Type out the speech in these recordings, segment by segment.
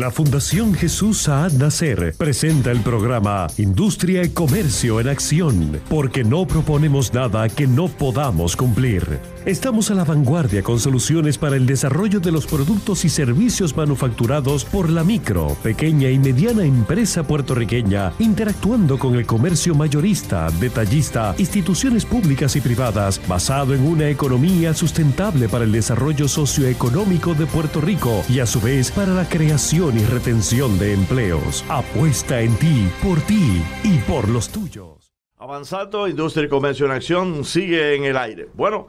La Fundación Jesús a Nacer presenta el programa Industria y Comercio en Acción, porque no proponemos nada que no podamos cumplir. Estamos a la vanguardia con soluciones para el desarrollo de los productos y servicios manufacturados por la micro, pequeña y mediana empresa puertorriqueña, interactuando con el comercio mayorista, detallista, instituciones públicas y privadas, basado en una economía sustentable para el desarrollo socioeconómico de Puerto Rico y a su vez para la creación y retención de empleos. Apuesta en ti, por ti y por los tuyos. Avanzado Industria y Convención en Acción sigue en el aire. Bueno,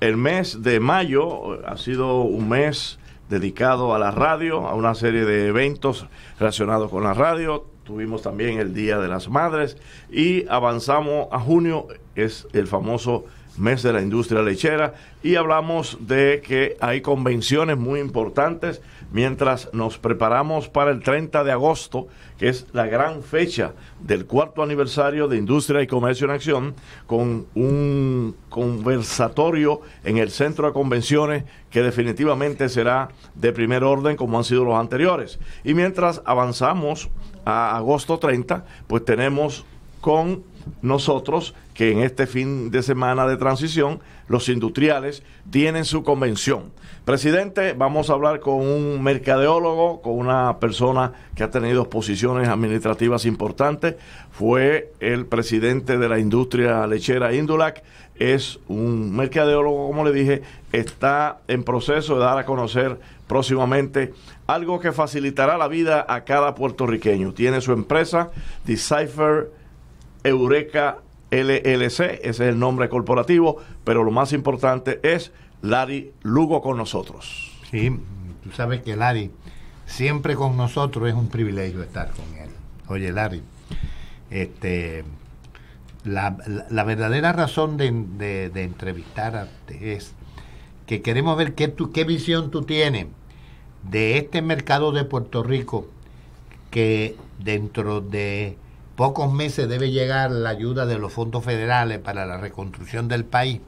el mes de mayo eh, ha sido un mes dedicado a la radio, a una serie de eventos relacionados con la radio. Tuvimos también el Día de las Madres y avanzamos a junio, es el famoso mes de la industria lechera y hablamos de que hay convenciones muy importantes mientras nos preparamos para el 30 de agosto, que es la gran fecha del cuarto aniversario de Industria y Comercio en Acción, con un conversatorio en el centro de convenciones que definitivamente será de primer orden como han sido los anteriores. Y mientras avanzamos a agosto 30, pues tenemos con nosotros que en este fin de semana de transición los industriales tienen su convención. Presidente, vamos a hablar con un mercadeólogo, con una persona que ha tenido posiciones administrativas importantes. Fue el presidente de la industria lechera Indulac. Es un mercadeólogo, como le dije, está en proceso de dar a conocer próximamente algo que facilitará la vida a cada puertorriqueño. Tiene su empresa, Decipher Eureka LLC, ese es el nombre corporativo, pero lo más importante es Larry Lugo con nosotros. Sí, tú sabes que Larry siempre con nosotros es un privilegio estar con él. Oye, Larry, este, la, verdadera razón de, de, entrevistarte es que queremos ver qué, qué visión tú tienes de este mercado de Puerto Rico que dentro de pocos meses debe llegar la ayuda de los fondos federales para la reconstrucción del país.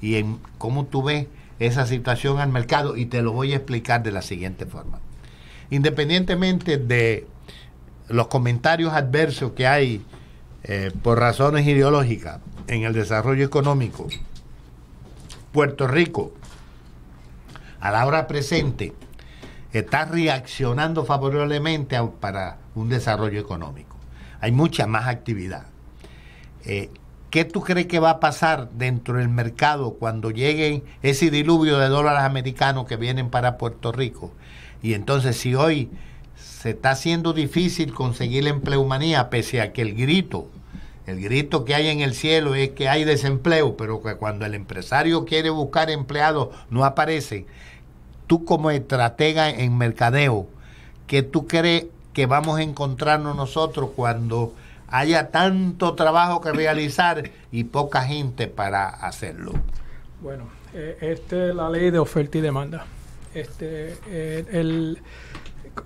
Y en cómo tú ves esa situación al mercado y te lo voy a explicar de la siguiente forma. Independientemente de los comentarios adversos que hay eh, por razones ideológicas en el desarrollo económico, Puerto Rico, a la hora presente, está reaccionando favorablemente para un desarrollo económico hay mucha más actividad. Eh, ¿Qué tú crees que va a pasar dentro del mercado cuando llegue ese diluvio de dólares americanos que vienen para Puerto Rico? Y entonces si hoy se está haciendo difícil conseguir la empleomanía, pese a que el grito, el grito que hay en el cielo es que hay desempleo, pero que cuando el empresario quiere buscar empleados no aparece. Tú como estratega en mercadeo, ¿qué tú crees que vamos a encontrarnos nosotros cuando haya tanto trabajo que realizar y poca gente para hacerlo? Bueno, eh, esta es la ley de oferta y demanda. Este, eh, el,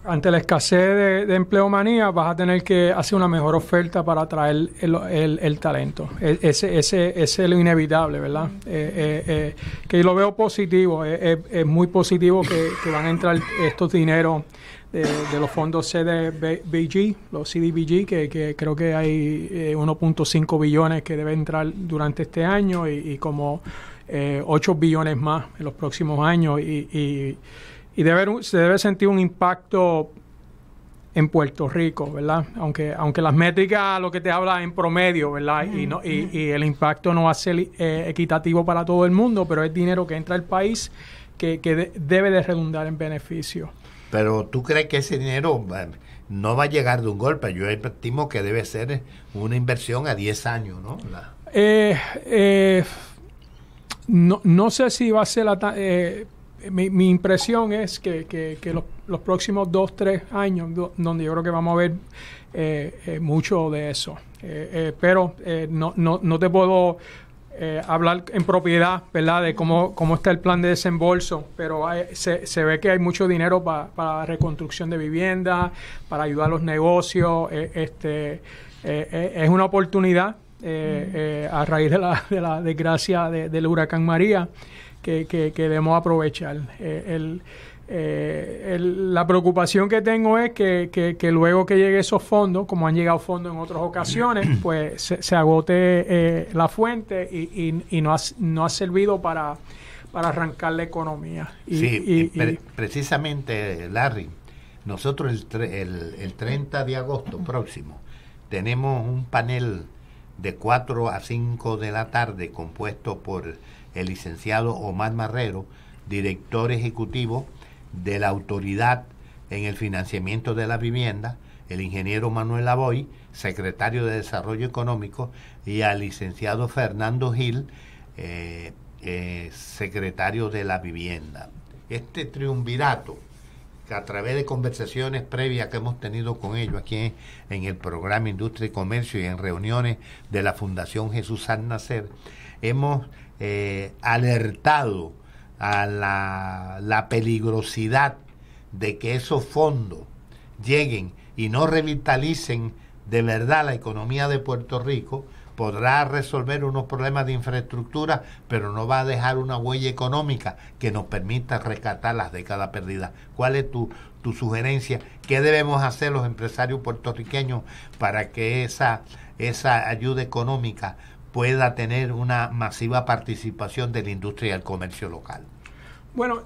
ante la escasez de, empleo manía vas a tener que hacer una mejor oferta para atraer el, el, talento. E, ese, es lo inevitable, ¿verdad? Eh, eh, eh, que lo veo positivo, es, muy positivo que, van a entrar estos dineros de, los fondos CDBG, los CDBG, que, que creo que hay 1.5 billones que deben entrar durante este año y, como 8 billones más en los próximos años. y y debe, se debe sentir un impacto en Puerto Rico, ¿verdad? Aunque, aunque las métricas lo que te habla en promedio, ¿verdad? Y, no, y, el impacto no va a ser eh, equitativo para todo el mundo, pero es dinero que entra al país que, debe de redundar en beneficio. Pero tú crees que ese dinero no va a llegar de un golpe. Yo estimo que debe ser una inversión a 10 años, ¿no? Eh, eh, no, no sé si va a ser la mi, impresión es que, que, los, próximos dos, tres años, donde yo creo que vamos a ver eh, eh, mucho de eso. Eh, pero no, no, no, te puedo hablar en propiedad, ¿verdad?, de cómo, cómo está el plan de desembolso, pero se, se, ve que hay mucho dinero para reconstrucción de vivienda, para ayudar a los negocios. este Es una oportunidad. a raíz de la, de la desgracia del huracán María, que, que, debemos aprovechar. Eh, eh, el, la preocupación que tengo es que, que, luego que lleguen esos fondos, como han llegado fondos en otras ocasiones, pues se, agote eh, la fuente y, y, no, ha, no ha servido para, para arrancar la economía. Y, sí, precisamente, Larry, nosotros el, el 30 de agosto próximo tenemos un panel de 4 a 5 de la tarde compuesto por el licenciado Omar Marrero, director ejecutivo de la Autoridad en el Financiamiento de la Vivienda, el ingeniero Manuel aboy secretario de Desarrollo Económico, y al licenciado Fernando Gil, eh, eh, secretario de la Vivienda. Este triunvirato, que a través de conversaciones previas que hemos tenido con ellos aquí en el programa Industria y Comercio y en reuniones de la Fundación Jesús San Nacer, hemos eh, alertado a la, peligrosidad de que esos fondos lleguen y no revitalicen de verdad la economía de Puerto Rico, podrá resolver unos problemas de infraestructura, pero no va a dejar una huella económica que nos permita rescatar las décadas perdidas. ¿Cuál es tu, sugerencia? ¿Qué debemos hacer los empresarios puertorriqueños para que esa, esa ayuda económica pueda tener una masiva participación de la industria y el comercio local. Bueno,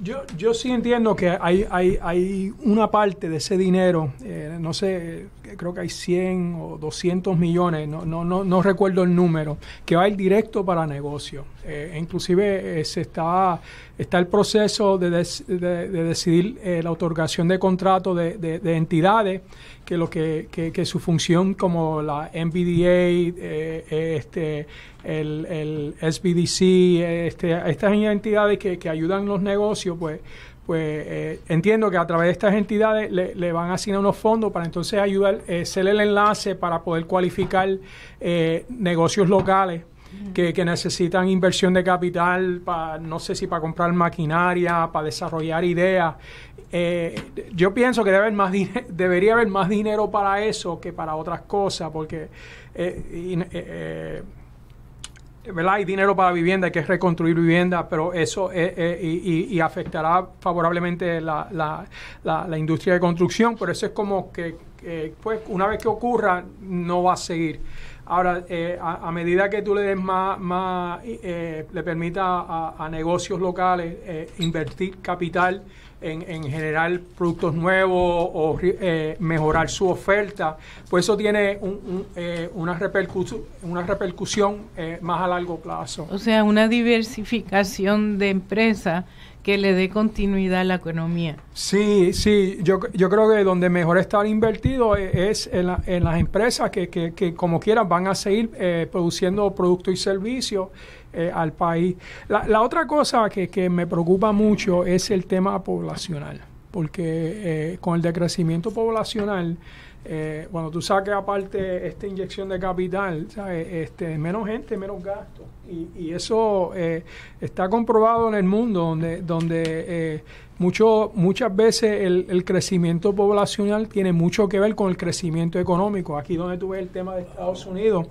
yo, yo sí entiendo que hay, hay, una parte de ese dinero, eh, no sé, creo que hay 100 o 200 millones, no, no, recuerdo el número, que va a directo para negocio. Eh, inclusive eh, se está Está el proceso de, decidir eh, la otorgación de contratos de, entidades, que lo que, su función como la NVDA, eh, eh, este, el, SBDC, este, estas entidades que, ayudan los negocios, pues pues entiendo que a través de estas entidades le, van a asignar unos fondos para entonces ayudar, el enlace para poder cualificar negocios locales que, necesitan inversión de capital para, no sé si para comprar maquinaria, para desarrollar ideas. Eh, yo pienso que debe más debería haber más dinero para eso que para otras cosas, porque... Eh, eh, ¿verdad? Hay dinero para vivienda, hay que reconstruir vivienda, pero eso y, afectará favorablemente la, la, industria de construcción, pero eso es como que eh, pues una vez que ocurra, no va a seguir. Ahora, eh, a, medida que tú le des más, más eh, le permita a, negocios locales invertir capital en, generar productos nuevos o mejorar su oferta, pues eso tiene una, una repercusión más a largo plazo. O sea, una diversificación de empresas que le dé continuidad a la economía. Sí, sí, yo, yo creo que donde mejor estar invertido e, es, en, las empresas que, como quieran van a seguir eh, produciendo productos y servicios eh, al país. La, la otra cosa que, me preocupa mucho es el tema poblacional, porque eh, con el decrecimiento poblacional, cuando tú saques aparte esta inyección de capital, Este, menos gente, menos gasto. Y, eso eh, está comprobado en el mundo, donde, donde eh, mucho, muchas veces el, crecimiento poblacional tiene mucho que ver con el crecimiento económico. Aquí donde tú ves el tema de Estados Unidos,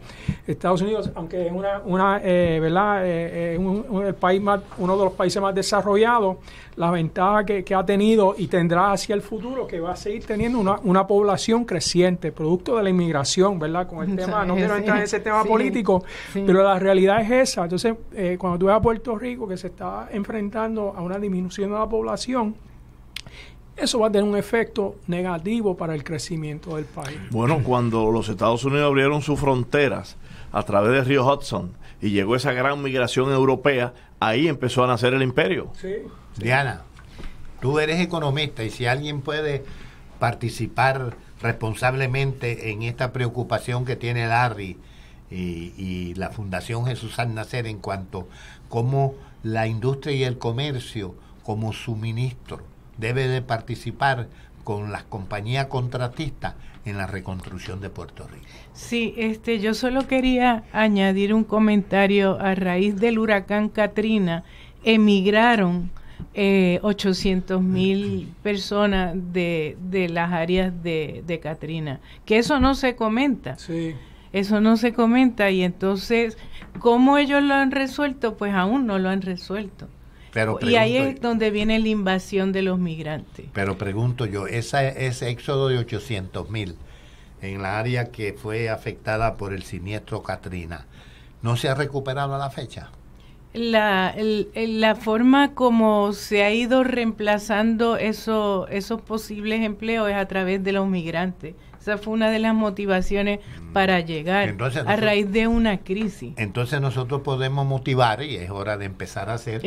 Estados Unidos, aunque es una, una eh, ¿verdad? Eh, un, país más, uno de los países más desarrollados, la ventaja que, ha tenido y tendrá hacia el futuro que va a seguir teniendo una, una población creciente, producto de la inmigración, ¿verdad? Con el tema, no quiero entrar en ese tema político, pero la realidad es entonces, eh, cuando tú ves a Puerto Rico que se está enfrentando a una disminución de la población, eso va a tener un efecto negativo para el crecimiento del país. Bueno, cuando los Estados Unidos abrieron sus fronteras a través del río Hudson y llegó esa gran migración europea, ahí empezó a nacer el imperio. Sí. Diana, tú eres economista y si alguien puede participar responsablemente en esta preocupación que tiene Larry y, la Fundación Jesús al Nacer en cuanto cómo la industria y el comercio como suministro debe de participar con las compañías contratistas en la reconstrucción de Puerto Rico. Sí, este, yo solo quería añadir un comentario a raíz del huracán Katrina. Emigraron eh, 800 mil mm. personas de, de, las áreas de, de Katrina, que eso no se comenta. Sí. Eso no se comenta y entonces, ¿cómo ellos lo han resuelto? Pues aún no lo han resuelto. Pero y ahí es donde viene la invasión de los migrantes. Pero pregunto yo, ese éxodo de 800 mil en la área que fue afectada por el siniestro Katrina, ¿no se ha recuperado a la fecha? La, la forma como se ha ido reemplazando eso, esos posibles empleos es a través de los migrantes, esa fue una de las motivaciones para mm. llegar a raíz de una crisis. Entonces nosotros podemos motivar y es hora de empezar a hacer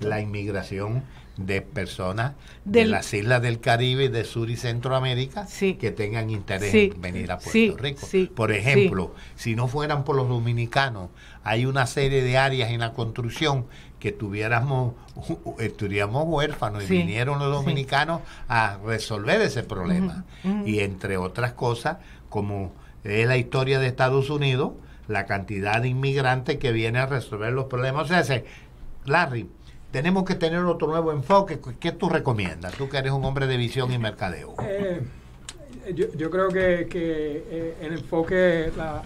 la inmigración de personas de las islas del Caribe, de Sur y Centroamérica que tengan interés en venir a Puerto Rico. por ejemplo, si no fueran por los dominicanos, hay una serie de áreas en la construcción que tuviéramos, eh, estuviéramos huérfanos y vinieron los dominicanos a resolver ese problema. Y entre otras cosas, como es la historia de Estados Unidos, la cantidad de inmigrantes que viene a resolver los problemas. O sea, Larry, tenemos que tener otro nuevo enfoque. ¿Qué tú recomiendas? Tú que eres un hombre de visión y mercadeo. Eh, yo, creo que, que eh, el enfoque, la,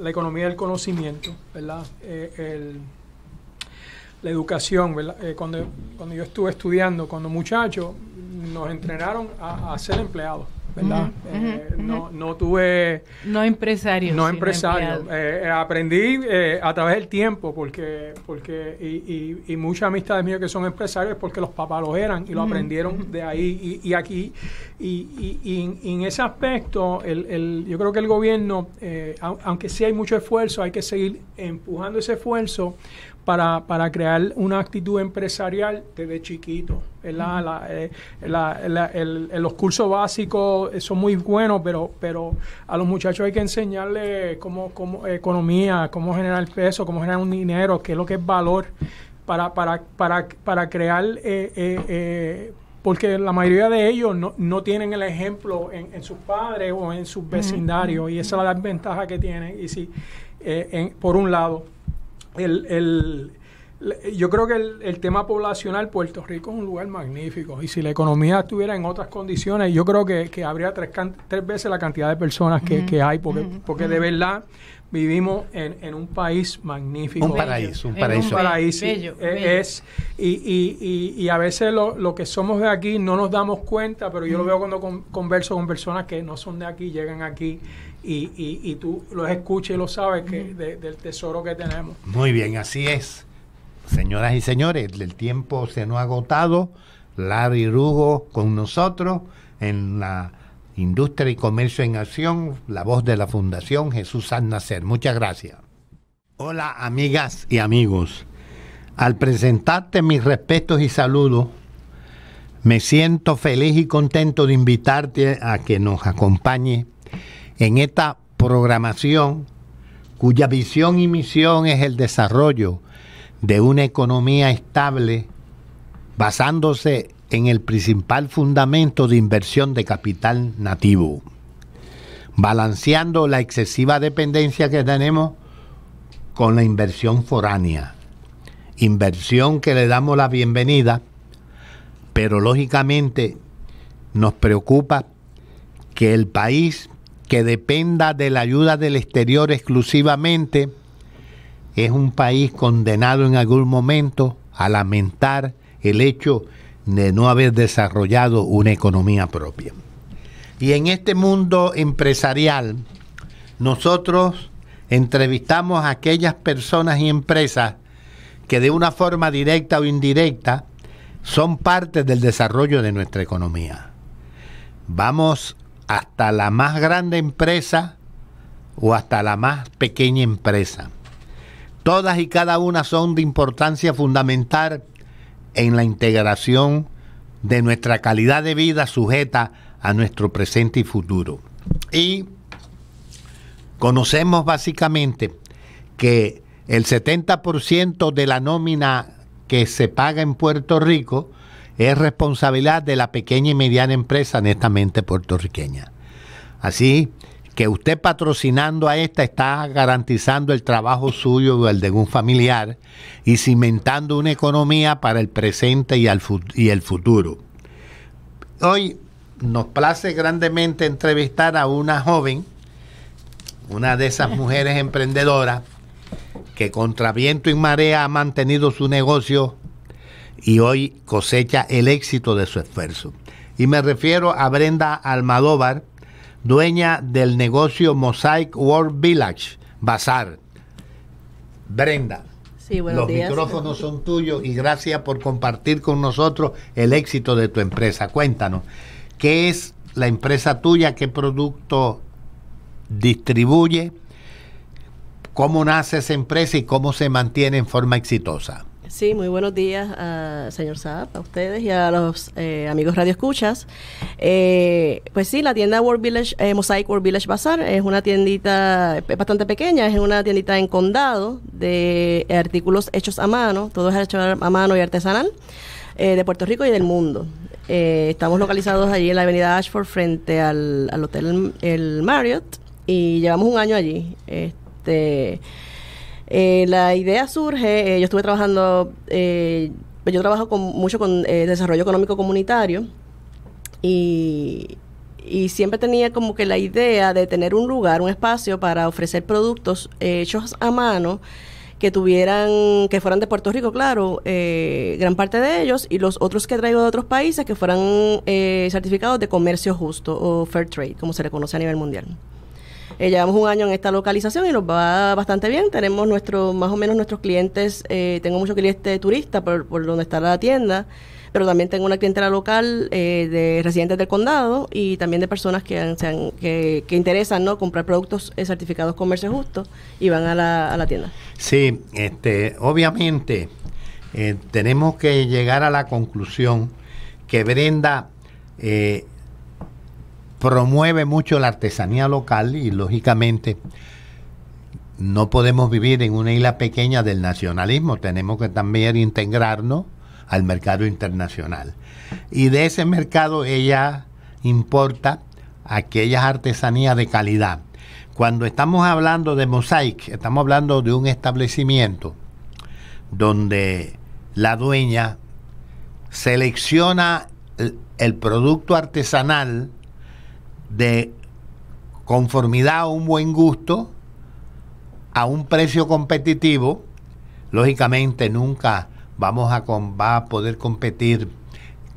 la, economía del conocimiento, ¿verdad? el, la educación, ¿verdad? Eh, cuando, cuando yo estuve estudiando, cuando muchachos nos entrenaron a, ser empleados. ¿verdad? Eh, no, tuve... No empresarios. No empresarios. Eh, aprendí a través del tiempo, porque, porque y, y, y, muchas amistades mías que son empresarios porque los papás los eran y lo aprendieron de ahí y, aquí. Y, en ese aspecto, el, el, yo creo que el gobierno, aunque sí hay mucho esfuerzo, hay que seguir empujando ese esfuerzo para, para crear una actitud empresarial desde chiquito. la, eh, los cursos básicos eh, son muy buenos, pero, pero a los muchachos hay que enseñarles cómo, economía, cómo generar peso, cómo generar un dinero, qué es lo que es valor, para, para, para, para crear... Eh, porque la mayoría de ellos no, tienen el ejemplo en, sus padres o en sus vecindarios, y esa es la ventaja que tienen. Y si, por un lado, el, el yo creo que el, el, tema poblacional, Puerto Rico es un lugar magnífico y si la economía estuviera en otras condiciones, yo creo que, habría tres, tres veces la cantidad de personas que, hay, porque, porque de verdad vivimos en, en un país magnífico. Un paraíso, un paraíso. es, Y, y, y, a veces lo, lo, que somos de aquí no nos damos cuenta, pero yo lo veo cuando converso con personas que no son de aquí, llegan aquí y, tú los escuches y lo sabes que, del tesoro que tenemos. Muy bien, así es. Señoras y señores, el tiempo se nos ha agotado. Larry Rugo con nosotros en la Industria y Comercio en Acción, la voz de la Fundación Jesús San Nacer. Muchas gracias. Hola amigas y amigos. Al presentarte mis respetos y saludos, me siento feliz y contento de invitarte a que nos acompañe en esta programación cuya visión y misión es el desarrollo de una economía estable basándose en el principal fundamento de inversión de capital nativo, balanceando la excesiva dependencia que tenemos con la inversión foránea, inversión que le damos la bienvenida, pero lógicamente nos preocupa que el país que dependa de la ayuda del exterior exclusivamente, es un país condenado en algún momento a lamentar el hecho de no haber desarrollado una economía propia. Y en este mundo empresarial, nosotros entrevistamos a aquellas personas y empresas que de una forma directa o indirecta son parte del desarrollo de nuestra economía. Vamos hasta la más grande empresa o hasta la más pequeña empresa. Todas y cada una son de importancia fundamental en la integración de nuestra calidad de vida sujeta a nuestro presente y futuro. Y conocemos básicamente que el 70% de la nómina que se paga en Puerto Rico es responsabilidad de la pequeña y mediana empresa honestamente puertorriqueña. Así que usted patrocinando a esta está garantizando el trabajo suyo o el de un familiar y cimentando una economía para el presente y, y el futuro. Hoy nos place grandemente entrevistar a una joven, una de esas mujeres emprendedoras que contra viento y marea ha mantenido su negocio y hoy cosecha el éxito de su esfuerzo. Y me refiero a Brenda Almadóvar, dueña del negocio Mosaic World Village Bazar. Brenda, los micrófonos son tuyos y gracias por compartir con nosotros el éxito de tu empresa. Cuéntanos, ¿qué es la empresa tuya? ¿Qué producto distribuye? ¿Cómo nace esa empresa y cómo se mantiene en forma exitosa? Sí, muy buenos días, ah, señor Saab, a ustedes y a los eh, amigos Radio Escuchas. Eh, pues sí, la tienda World Village, eh, Mosaic World Village Bazaar, es una tiendita bastante pequeña, es una tiendita en condado de artículos hechos a mano, todo es hecho a mano y artesanal, de Puerto Rico y del mundo. estamos localizados allí en la avenida Ashford frente al, al hotel el Marriott y llevamos un año allí. Este eh, la idea surge, eh, yo estuve trabajando, eh, yo trabajo con, mucho con desarrollo económico comunitario y, siempre tenía como que la idea de tener un lugar, un espacio para ofrecer productos hechos a mano que tuvieran, que fueran de Puerto Rico, claro, gran parte de ellos, y los otros que traigo de otros países que fueran certificados de comercio justo o fair trade, como se le conoce a nivel mundial. Eh, llevamos un año en esta localización y nos va bastante bien. Tenemos nuestro, más o menos nuestros clientes, eh, tengo muchos clientes turistas por, por donde está la tienda pero también tengo una clientela local eh, de residentes del condado y también de personas que, que, interesan no comprar productos certificados comercio justo y van a la, tienda. Sí, este, obviamente tenemos que llegar a la conclusión que Brenda eh, promueve mucho la artesanía local y lógicamente no podemos vivir en una isla pequeña del nacionalismo, tenemos que también integrarnos al mercado internacional. Y de ese mercado ella importa aquellas artesanías de calidad. Cuando estamos hablando de Mosaic, estamos hablando de un establecimiento donde la dueña selecciona el, producto artesanal de conformidad a un buen gusto, a un precio competitivo, lógicamente nunca vamos a, va a poder competir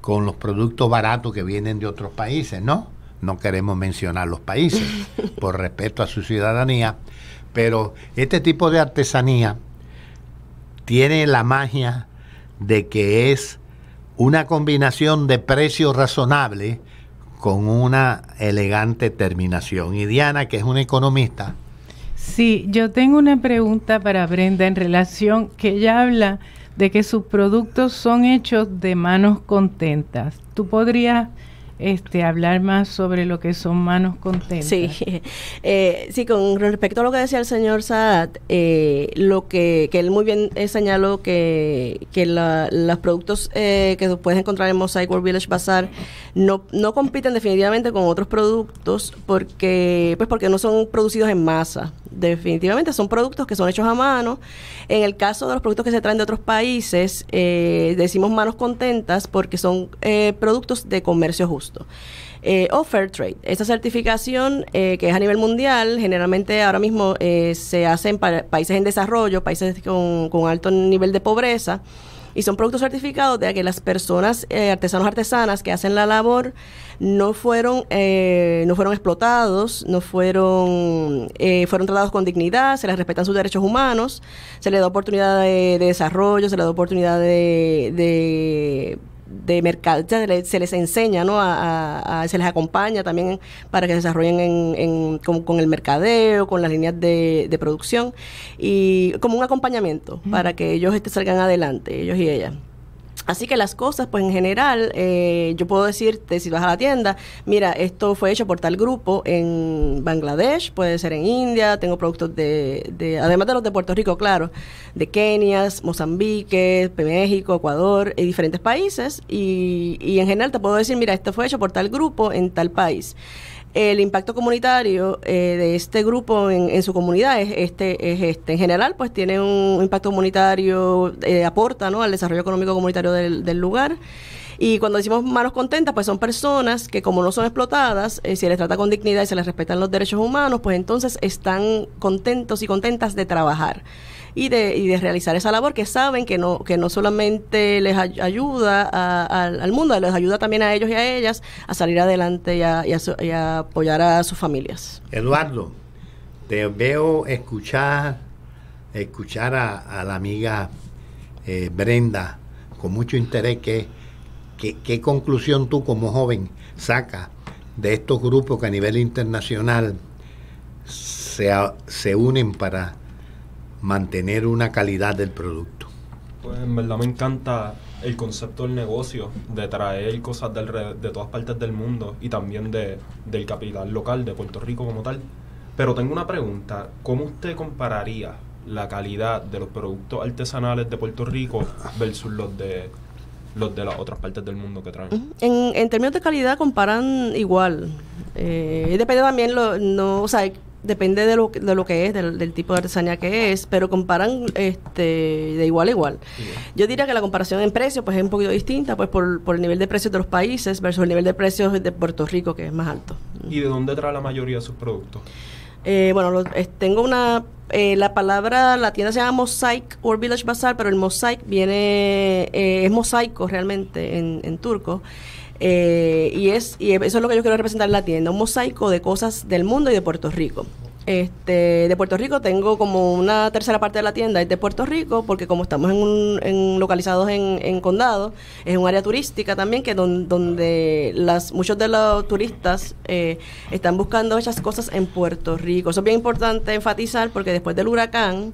con los productos baratos que vienen de otros países, ¿no? No queremos mencionar los países por respeto a su ciudadanía, pero este tipo de artesanía tiene la magia de que es una combinación de precios razonables con una elegante terminación. Y Diana, que es una economista. Sí, yo tengo una pregunta para Brenda en relación que ella habla de que sus productos son hechos de manos contentas. ¿Tú podrías este, hablar más sobre lo que son manos contentas. Sí, eh, sí con respecto a lo que decía el señor Saad, eh, lo que, que, él muy bien eh, señaló que, que la, los productos que puedes encontrar en Mosaic World Village Bazaar no, no compiten definitivamente con otros productos porque, pues porque no son producidos en masa definitivamente son productos que son hechos a mano. En el caso de los productos que se traen de otros países, eh, decimos manos contentas porque son eh, productos de comercio justo. Eh, o Fair Trade. Esta certificación eh, que es a nivel mundial, generalmente ahora mismo se hace en países en desarrollo, países con, con, alto nivel de pobreza, y son productos certificados de que las personas, artesanos, artesanas que hacen la labor no fueron, eh, no fueron explotados, no fueron, eh, fueron tratados con dignidad, se les respetan sus derechos humanos, se les da oportunidad de, desarrollo, se les da oportunidad de, de mercado, se les, enseña, ¿no? A, se les acompaña también para que se desarrollen en, con, el mercadeo, con las líneas de, producción y como un acompañamiento para que ellos salgan adelante, ellos y ellas. Así que las cosas, pues en general, eh, yo puedo decirte, si vas a la tienda, mira, esto fue hecho por tal grupo en Bangladesh, puede ser en India, tengo productos de, además de los de Puerto Rico, claro, de Kenia, Mozambique, México, Ecuador, y diferentes países. Y, y en general te puedo decir, mira, esto fue hecho por tal grupo en tal país el impacto comunitario eh, de este grupo en, su comunidad es este, es este. En general, pues tiene un impacto comunitario, eh, aporta ¿no? al desarrollo económico comunitario del, lugar. Y cuando decimos manos contentas, pues son personas que como no son explotadas, eh, si les trata con dignidad y se les respetan los derechos humanos, pues entonces están contentos y contentas de trabajar y de, y de realizar esa labor que saben que no, que no solamente les ayuda al mundo, les ayuda también a ellos y a ellas a salir adelante y a, apoyar a sus familias. Eduardo, te veo escuchar, escuchar a, la amiga eh, Brenda con mucho interés que... ¿Qué, ¿qué, conclusión tú como joven sacas de estos grupos que a nivel internacional se, se unen para mantener una calidad del producto. Pues en verdad me encanta el concepto del negocio, de traer cosas de todas partes del mundo y también de, del capital local, de Puerto Rico como tal. Pero tengo una pregunta, ¿cómo usted compararía la calidad de los productos artesanales de Puerto Rico versus los de los de las otras partes del mundo que traen? En, términos de calidad comparan igual. Eh, depende también, lo, no, o sea, depende de lo, de lo que es, del, tipo de artesanía que es, pero comparan este, de igual a igual. Yo diría que la comparación en precios pues, es un poquito distinta pues por, el nivel de precios de los países versus el nivel de precios de Puerto Rico, que es más alto. ¿Y de dónde trae la mayoría de sus productos? Eh, bueno, tengo una. Eh, la palabra, la tienda se llama Mosaic or Village Bazaar, pero el mosaic viene. Eh, es mosaico realmente en, en turco. Eh, y, es, y eso es lo que yo quiero representar en la tienda, un mosaico de cosas del mundo y de Puerto Rico. Este, de Puerto Rico tengo como una tercera parte de la tienda es de Puerto Rico porque como estamos en, localizados en, condado es un área turística también que donde las muchos de los turistas eh, están buscando esas cosas en Puerto Rico eso es bien importante enfatizar porque después del huracán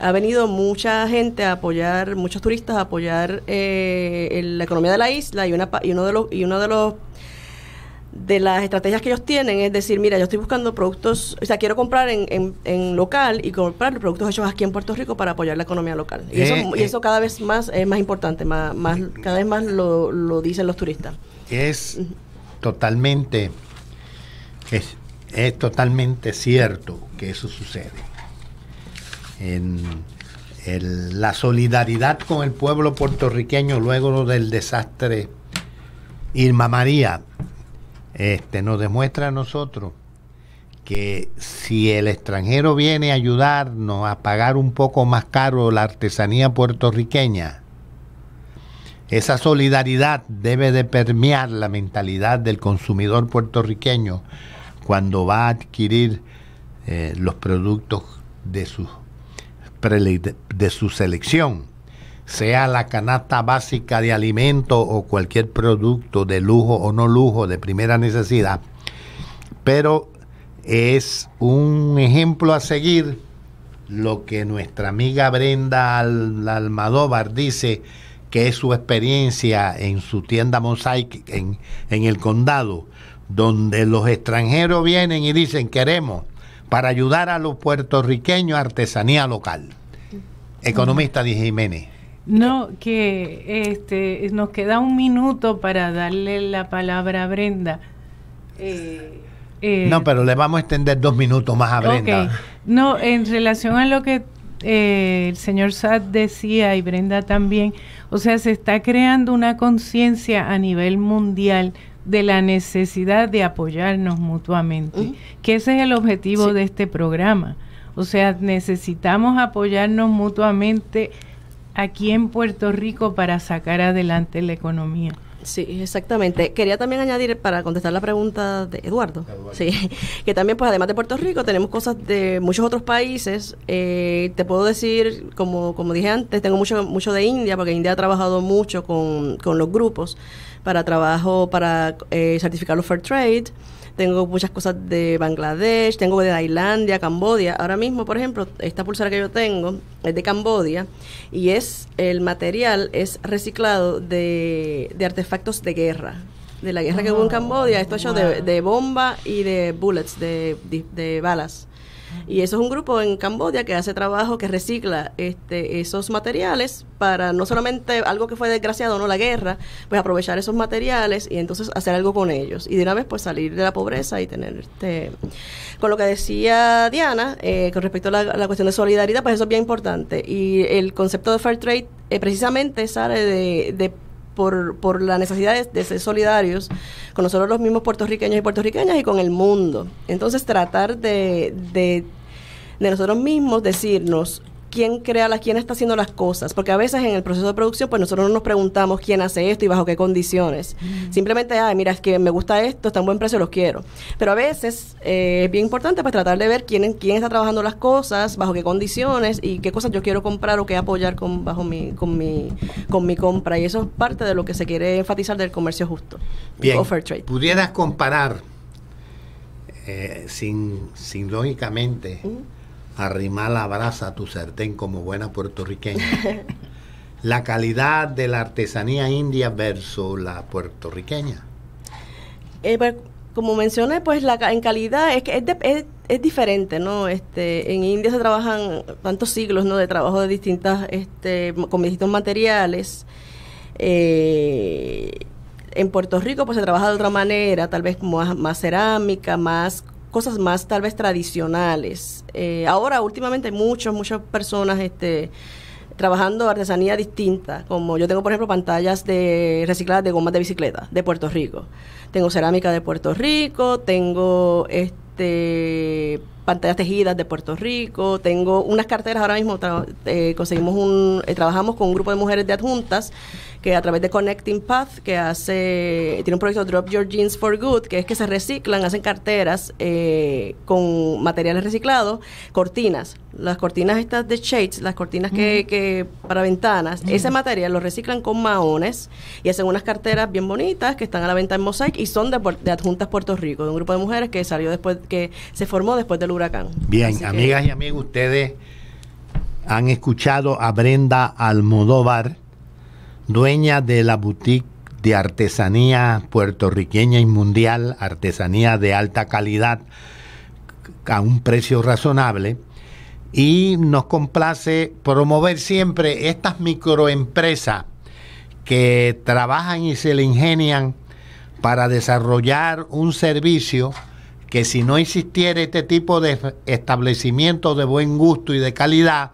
ha venido mucha gente a apoyar, muchos turistas a apoyar eh, la economía de la isla y, una, uno de los, y uno de los de las estrategias que ellos tienen es decir, mira, yo estoy buscando productos, o sea, quiero comprar en, en, local y comprar productos hechos aquí en Puerto Rico para apoyar la economía local. Y, eso, eh, eh. cada vez más es más importante, más, cada vez más lo, dicen los turistas. Es totalmente, es, es totalmente cierto que eso sucede en la solidaridad con el pueblo puertorriqueño luego del desastre Irma María, este, nos demuestra a nosotros que si el extranjero viene a ayudarnos a pagar un poco más caro la artesanía puertorriqueña, esa solidaridad debe de permear la mentalidad del consumidor puertorriqueño cuando va a adquirir eh, los productos de sus de su selección, sea la canasta básica de alimento o cualquier producto de lujo o no lujo de primera necesidad, pero es un ejemplo a seguir lo que nuestra amiga Brenda almadóbar dice que es su experiencia en su tienda Mosaic en, en el condado, donde los extranjeros vienen y dicen queremos para ayudar a los puertorriqueños a artesanía local. Economista dije Jiménez. No, que este, nos queda un minuto para darle la palabra a Brenda. Eh, eh, no, pero le vamos a extender dos minutos más a Brenda. No, en relación a lo que eh, el señor Sad decía y Brenda también, o sea, se está creando una conciencia a nivel mundial de la necesidad de apoyarnos mutuamente, que ese es el objetivo de este programa. O sea, necesitamos apoyarnos mutuamente aquí en Puerto Rico para sacar adelante la economía. Sí, exactamente. Quería también añadir, para contestar la pregunta de Eduardo, Sí, que también, pues además de Puerto Rico, tenemos cosas de muchos otros países. Eh, te puedo decir, como, como dije antes, tengo mucho, mucho de India, porque India ha trabajado mucho con, con los grupos para trabajo, para eh, certificar los fair trade tengo muchas cosas de Bangladesh, tengo de Tailandia, Cambodia. Ahora mismo, por ejemplo, esta pulsera que yo tengo es de Cambodia y es el material es reciclado de, artefactos de guerra de la guerra que hubo en ah, Cambodia, esto es hecho de, bomba y de bullets, de, de balas. Y eso es un grupo en Cambodia que hace trabajo que recicla este, esos materiales para no solamente algo que fue desgraciado, no la guerra, pues aprovechar esos materiales y entonces hacer algo con ellos. Y de una vez pues salir de la pobreza y tener este... Con lo que decía Diana, eh, con respecto a la, cuestión de solidaridad, pues eso es bien importante. Y el concepto de Fair Trade eh, precisamente sale de, de por, por la necesidad de, ser solidarios con nosotros los mismos puertorriqueños y puertorriqueñas y con el mundo. Entonces tratar de, de, de nosotros mismos decirnos, quién crea las, quién está haciendo las cosas, porque a veces en el proceso de producción, pues nosotros no nos preguntamos quién hace esto y bajo qué condiciones. Simplemente, ah, mira, es que me gusta esto, está en buen precio, los quiero. Pero a veces eh, es bien importante pues tratar de ver quién, quién está trabajando las cosas, bajo qué condiciones y qué cosas yo quiero comprar o qué apoyar con, bajo mi, con mi, con mi compra. Y eso es parte de lo que se quiere enfatizar del comercio justo. Bien. trade. Pudieras comparar eh, sin, sin lógicamente arrimar la brasa a tu sartén como buena puertorriqueña. la calidad de la artesanía india versus la puertorriqueña. Eh, pues, como mencioné, pues en calidad es que es, diferente, ¿no? Este, en India se trabajan tantos siglos, ¿no? De trabajo de distintas, este, con distintos materiales. Eh, en Puerto Rico pues se trabaja de otra manera, tal vez como más cerámica, más cosas más tal vez tradicionales. Eh, ahora últimamente hay muchas, personas este, trabajando artesanía distinta, como yo tengo por ejemplo pantallas de recicladas de gomas de bicicleta de Puerto Rico, tengo cerámica de Puerto Rico, tengo este pantallas tejidas de Puerto Rico, tengo unas carteras ahora mismo, eh, conseguimos un, eh, trabajamos con un grupo de mujeres de adjuntas que a través de Connecting Path, que hace, tiene un proyecto Drop Your Jeans for Good, que es que se reciclan, hacen carteras eh, con materiales reciclados, cortinas, las cortinas estas de shades, las cortinas que, que para ventanas, ese material lo reciclan con maones y hacen unas carteras bien bonitas que están a la venta en Mosaic y son de, Adjuntas Puerto Rico, de un grupo de mujeres que salió después, que se formó después del huracán. Bien, amigas y amigos, ustedes han escuchado a Brenda Almodóvar dueña de la boutique de artesanía puertorriqueña y mundial, artesanía de alta calidad a un precio razonable. Y nos complace promover siempre estas microempresas que trabajan y se le ingenian para desarrollar un servicio que si no existiera este tipo de establecimientos de buen gusto y de calidad,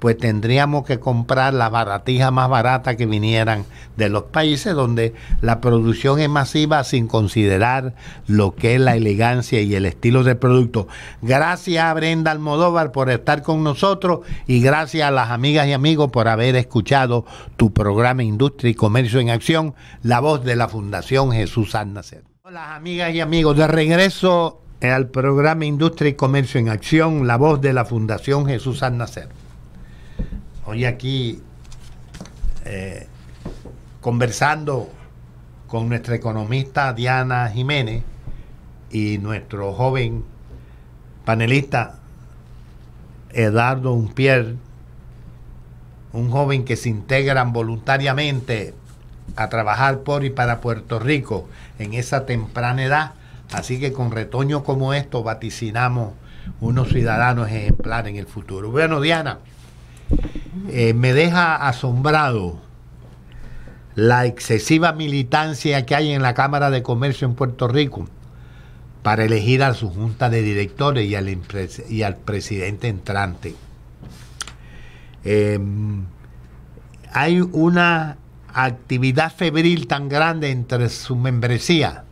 pues tendríamos que comprar la baratija más barata que vinieran de los países donde la producción es masiva sin considerar lo que es la elegancia y el estilo de producto. Gracias a Brenda Almodóvar por estar con nosotros y gracias a las amigas y amigos por haber escuchado tu programa Industria y Comercio en Acción, la voz de la Fundación Jesús Nacer. Hola amigas y amigos, de regreso al programa Industria y Comercio en Acción, la voz de la Fundación Jesús Nacer hoy aquí eh, conversando con nuestra economista Diana Jiménez y nuestro joven panelista Eduardo Unpier, un joven que se integran voluntariamente a trabajar por y para Puerto Rico en esa temprana edad. Así que con retoños como estos vaticinamos unos ciudadanos ejemplares en el futuro. Bueno, Diana, eh, me deja asombrado la excesiva militancia que hay en la Cámara de Comercio en Puerto Rico para elegir a su junta de directores y al, y al presidente entrante. Em, hay una actividad febril tan grande entre su membresía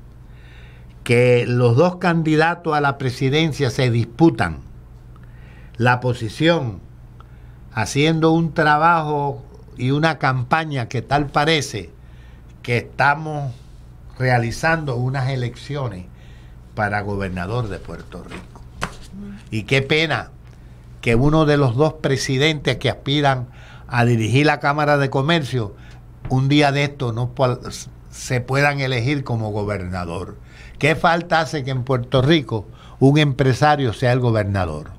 que los dos candidatos a la presidencia se disputan la posición haciendo un trabajo y una campaña que tal parece que estamos realizando unas elecciones para gobernador de Puerto Rico. Mm. Y qué pena que uno de los dos presidentes que aspiran a dirigir la Cámara de Comercio, un día de esto no se puedan elegir como gobernador. ¿Qué falta hace que en Puerto Rico un empresario sea el gobernador?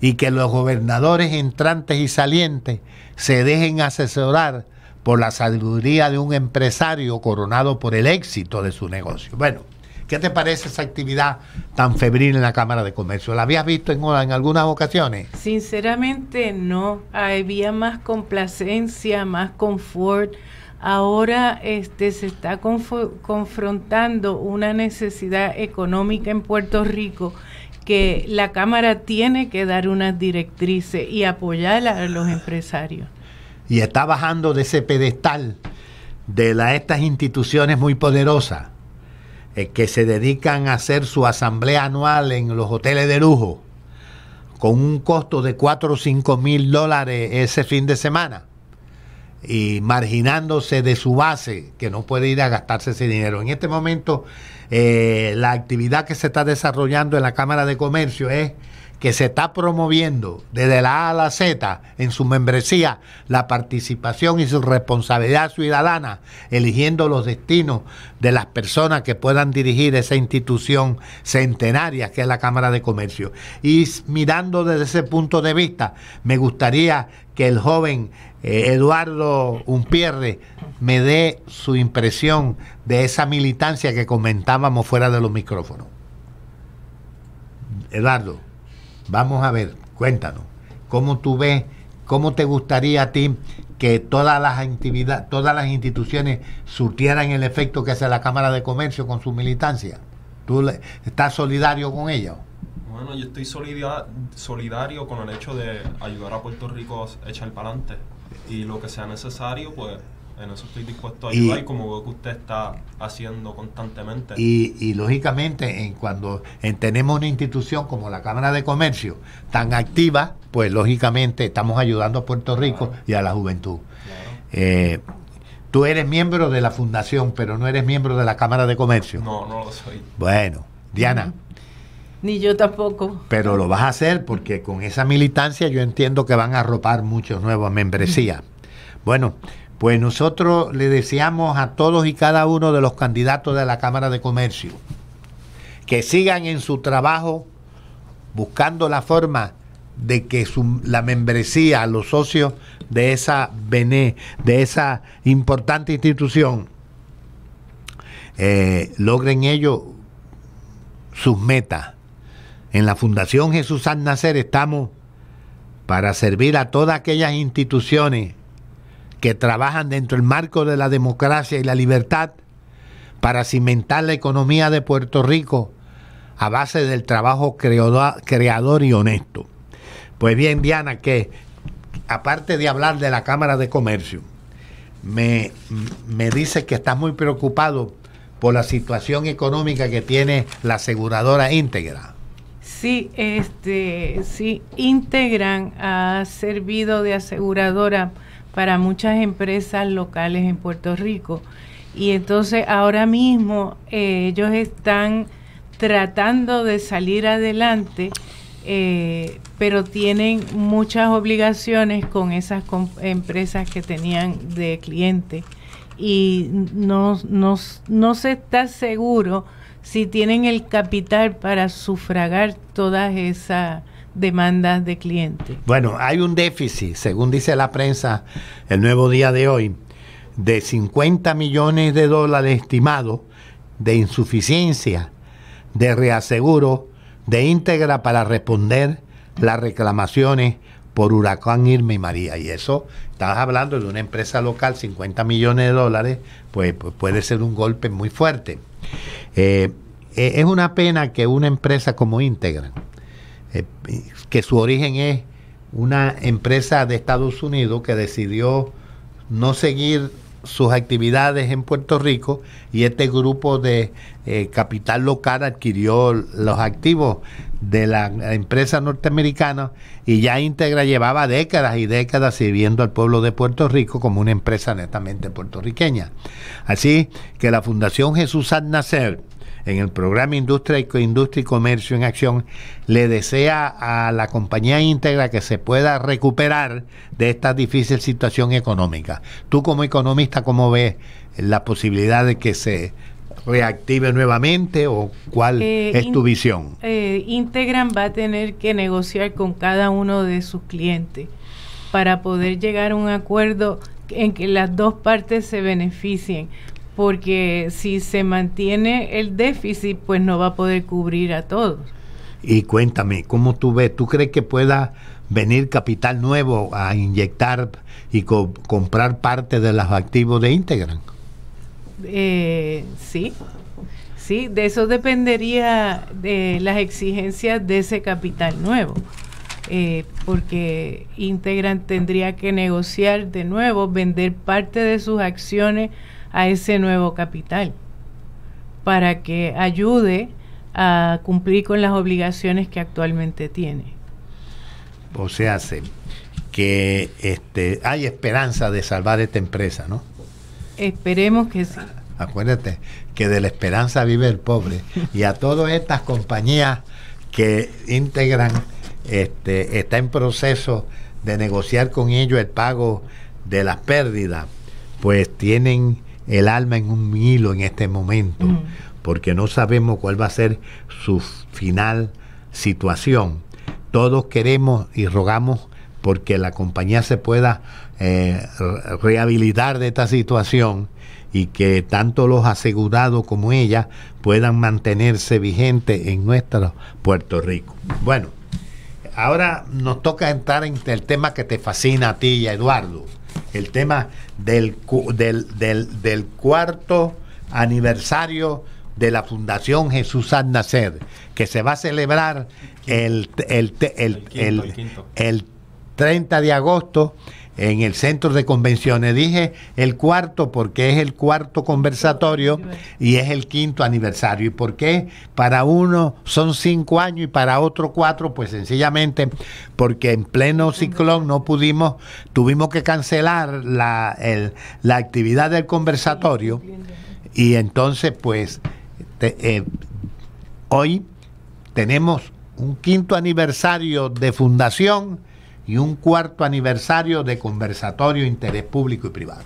y que los gobernadores entrantes y salientes se dejen asesorar por la sabiduría de un empresario coronado por el éxito de su negocio. Bueno, ¿qué te parece esa actividad tan febril en la Cámara de Comercio? ¿La habías visto en, algunas ocasiones? Sinceramente no, había más complacencia, más confort. Ahora este, se está confrontando una necesidad económica en Puerto Rico que la Cámara tiene que dar unas directrices y apoyar a los empresarios. Y está bajando de ese pedestal de la, estas instituciones muy poderosas eh, que se dedican a hacer su asamblea anual en los hoteles de lujo con un costo de 4 o cinco mil dólares ese fin de semana y marginándose de su base que no puede ir a gastarse ese dinero. En este momento eh, la actividad que se está desarrollando en la Cámara de Comercio es ¿eh? que se está promoviendo desde la A a la Z en su membresía la participación y su responsabilidad ciudadana, eligiendo los destinos de las personas que puedan dirigir esa institución centenaria que es la Cámara de Comercio. Y mirando desde ese punto de vista, me gustaría que el joven eh, Eduardo Unpierre me dé su impresión de esa militancia que comentábamos fuera de los micrófonos. Eduardo. Vamos a ver, cuéntanos, ¿cómo tú ves, cómo te gustaría a ti que todas las todas las instituciones surtieran el efecto que hace la Cámara de Comercio con su militancia? ¿Tú le, estás solidario con ella? Bueno, yo estoy solidario, solidario con el hecho de ayudar a Puerto Rico a echar para adelante y lo que sea necesario, pues en eso estoy dispuesto a ayudar y, como veo que usted está haciendo constantemente. Y, lógicamente, en cuando tenemos una institución como la Cámara de Comercio tan activa, pues lógicamente estamos ayudando a Puerto Rico y a la juventud. Eh, tú eres miembro de la fundación, pero no eres miembro de la Cámara de Comercio. No, no lo soy. Bueno, Diana. Ni yo tampoco. Pero lo vas a hacer porque con esa militancia yo entiendo que van a arropar muchos nuevos membresías. Bueno, pues nosotros le deseamos a todos y cada uno de los candidatos de la Cámara de Comercio que sigan en su trabajo buscando la forma de que la membresía, los socios de esa vené de esa importante institución, eh, logren ellos sus metas. En la Fundación Jesús San Nacer estamos para servir a todas aquellas instituciones que trabajan dentro del marco de la democracia y la libertad para cimentar la economía de Puerto Rico a base del trabajo creador y honesto. Pues bien, Diana, que aparte de hablar de la Cámara de Comercio, me, dice que estás muy preocupado por la situación económica que tiene la aseguradora íntegra. Sí, este, sí, Integran ha servido de aseguradora para muchas empresas locales en Puerto Rico. Y entonces ahora mismo eh, ellos están tratando de salir adelante, eh, pero tienen muchas obligaciones con esas empresas que tenían de cliente. Y no, no se está seguro si tienen el capital para sufragar todas esas demandas de clientes. Bueno, hay un déficit, según dice la prensa el nuevo día de hoy, de 50 millones de dólares estimados de insuficiencia de reaseguro de íntegra para responder las reclamaciones por huracán Irma y María. Y eso, estás hablando de una empresa local, 50 millones de dólares, pues, pues, puede ser un golpe muy fuerte. Eh, eh, es una pena que una empresa como íntegra, eh, que su origen es una empresa de Estados Unidos que decidió no seguir sus actividades en Puerto Rico y este grupo de eh, capital local adquirió los activos de la empresa norteamericana y ya íntegra llevaba décadas y décadas sirviendo al pueblo de Puerto Rico como una empresa netamente puertorriqueña. Así que la Fundación Jesús Al Nacer en el programa Industria y, Industria y Comercio en Acción, le desea a la compañía íntegra que se pueda recuperar de esta difícil situación económica. Tú como economista, ¿cómo ves la posibilidad de que se reactive nuevamente o cuál eh, es tu visión? Eh, Integran va a tener que negociar con cada uno de sus clientes para poder llegar a un acuerdo en que las dos partes se beneficien, porque si se mantiene el déficit, pues no va a poder cubrir a todos. Y cuéntame, ¿cómo tú ves? ¿Tú crees que pueda venir capital nuevo a inyectar y comprar parte de los activos de Integran? Eh, sí, sí, de eso dependería de eh, las exigencias de ese capital nuevo, eh, porque Integran tendría que negociar de nuevo, vender parte de sus acciones a ese nuevo capital para que ayude a cumplir con las obligaciones que actualmente tiene. O sea, que este, hay esperanza de salvar esta empresa, ¿no? Esperemos que sí. Acuérdate que de la esperanza vive el pobre y a todas estas compañías que integran, este, está en proceso de negociar con ellos el pago de las pérdidas, pues tienen el alma en un hilo en este momento, mm. porque no sabemos cuál va a ser su final situación. Todos queremos y rogamos porque la compañía se pueda eh, rehabilitar de esta situación y que tanto los asegurados como ella puedan mantenerse vigentes en nuestro Puerto Rico. Bueno, ahora nos toca entrar en el tema que te fascina a ti y a Eduardo, el tema del, del, cuarto aniversario de la Fundación Jesús San Nacer, que se va a celebrar el, el, el, 30 de agosto en el centro de convenciones. Dije el cuarto porque es el cuarto conversatorio y es el quinto aniversario. ¿Y por qué? Para uno son cinco años y para otro cuatro, pues sencillamente porque en pleno ciclón no pudimos, tuvimos que cancelar la, el, la actividad del conversatorio y entonces pues eh, hoy tenemos un quinto aniversario de fundación y un cuarto aniversario de conversatorio interés público y privado.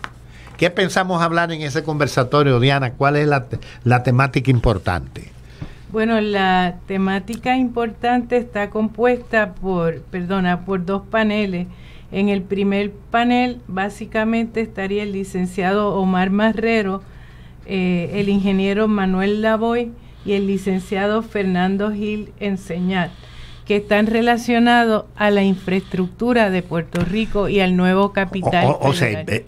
¿Qué pensamos hablar en ese conversatorio, Diana? ¿Cuál es la, temática importante? Bueno, la temática importante está compuesta por, perdona, por dos paneles. En el primer panel básicamente estaría el licenciado Omar Marrero, eh, el ingeniero Manuel Lavoy y el licenciado Fernando Gil Enseñar que están relacionados a la infraestructura de Puerto Rico y al nuevo capital. O, sea, eh,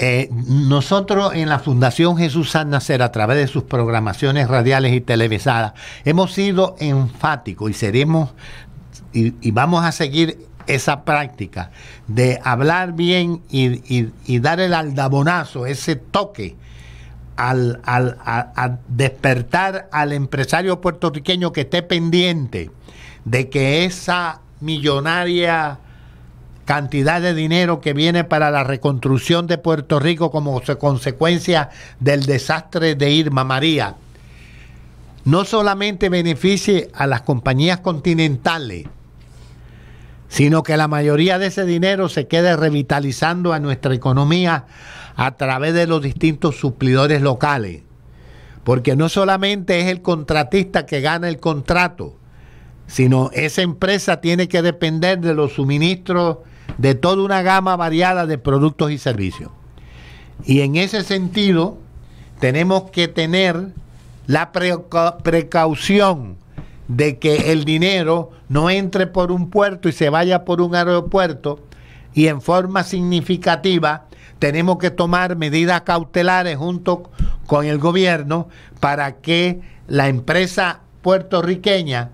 eh, nosotros en la Fundación Jesús San Nacer, a través de sus programaciones radiales y televisadas, hemos sido enfáticos y seremos y, vamos a seguir esa práctica de hablar bien y, y dar el aldabonazo, ese toque al, despertar al empresario puertorriqueño que esté pendiente de que esa millonaria cantidad de dinero que viene para la reconstrucción de Puerto Rico como consecuencia del desastre de Irma María, no solamente beneficie a las compañías continentales, sino que la mayoría de ese dinero se quede revitalizando a nuestra economía a través de los distintos suplidores locales. Porque no solamente es el contratista que gana el contrato, sino esa empresa tiene que depender de los suministros de toda una gama variada de productos y servicios. Y en ese sentido, tenemos que tener la precaución de que el dinero no entre por un puerto y se vaya por un aeropuerto y en forma significativa tenemos que tomar medidas cautelares junto con el gobierno para que la empresa puertorriqueña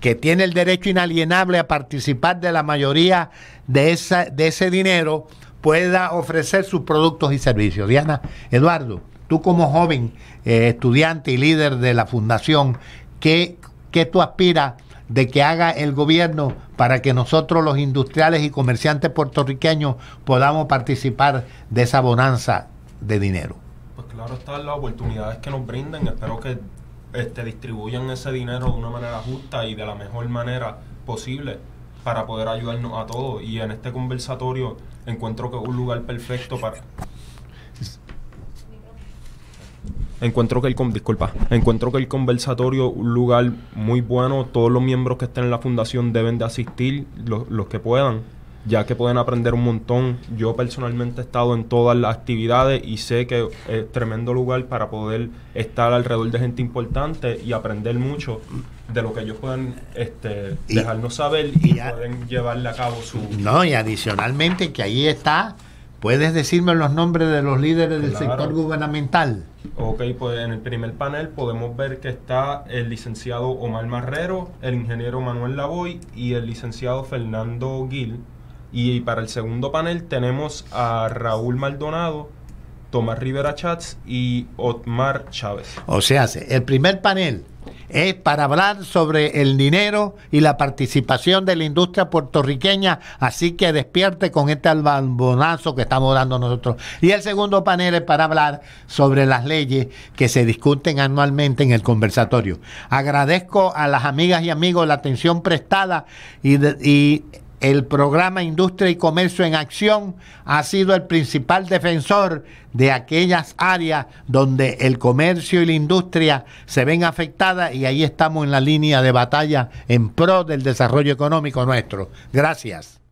que tiene el derecho inalienable a participar de la mayoría de, de ese dinero pueda ofrecer sus productos y servicios. Diana, Eduardo, tú como joven eh, estudiante y líder de la fundación, ¿qué, qué tú aspiras de que haga el gobierno para que nosotros los industriales y comerciantes puertorriqueños podamos participar de esa bonanza de dinero. Pues claro están las oportunidades que nos brinden, espero que este, distribuyan ese dinero de una manera justa y de la mejor manera posible para poder ayudarnos a todos y en este conversatorio encuentro que es un lugar perfecto para Encuentro que el disculpa, encuentro que el conversatorio un lugar muy bueno, todos los miembros que estén en la fundación deben de asistir los que puedan, ya que pueden aprender un montón. Yo personalmente he estado en todas las actividades y sé que es tremendo lugar para poder estar alrededor de gente importante y aprender mucho de lo que ellos pueden este, dejarnos saber y, pueden llevarle a cabo su... No, y adicionalmente que ahí está, puedes decirme los nombres de los líderes del sector gubernamental. Ok, pues en el primer panel podemos ver que está el licenciado Omar Marrero, el ingeniero Manuel Lavoy y el licenciado Fernando Gil. Y para el segundo panel tenemos a Raúl Maldonado, Tomás Rivera Chats y Otmar Chávez. O sea, el primer panel es para hablar sobre el dinero y la participación de la industria puertorriqueña, así que despierte con este albambonazo que estamos dando nosotros. Y el segundo panel es para hablar sobre las leyes que se discuten anualmente en el conversatorio. Agradezco a las amigas y amigos la atención prestada y, y el programa Industria y Comercio en Acción ha sido el principal defensor de aquellas áreas donde el comercio y la industria se ven afectadas y ahí estamos en la línea de batalla en pro del desarrollo económico nuestro. Gracias.